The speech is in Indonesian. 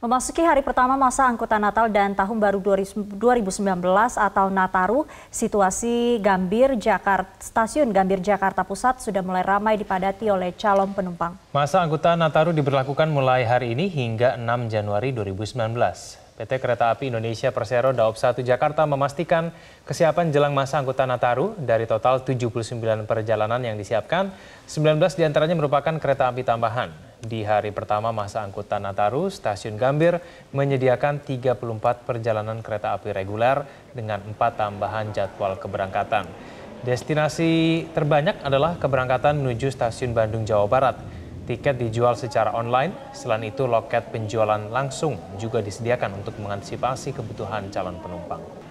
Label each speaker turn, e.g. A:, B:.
A: Memasuki hari pertama masa angkutan Natal dan Tahun Baru 2019 atau Nataru, situasi Gambir Jakarta Stasiun Gambir Jakarta Pusat sudah mulai ramai dipadati oleh calon penumpang.
B: Masa angkutan Nataru diberlakukan mulai hari ini hingga 6 Januari 2019. PT Kereta Api Indonesia Persero Daop 1 Jakarta memastikan kesiapan jelang masa angkutan Nataru dari total 79 perjalanan yang disiapkan, 19 diantaranya merupakan kereta api tambahan. Di hari pertama masa angkutan Nataru, stasiun Gambir menyediakan 34 perjalanan kereta api reguler dengan 4 tambahan jadwal keberangkatan. Destinasi terbanyak adalah keberangkatan menuju stasiun Bandung, Jawa Barat. Tiket dijual secara online, selain itu loket penjualan langsung juga disediakan untuk mengantisipasi kebutuhan calon penumpang.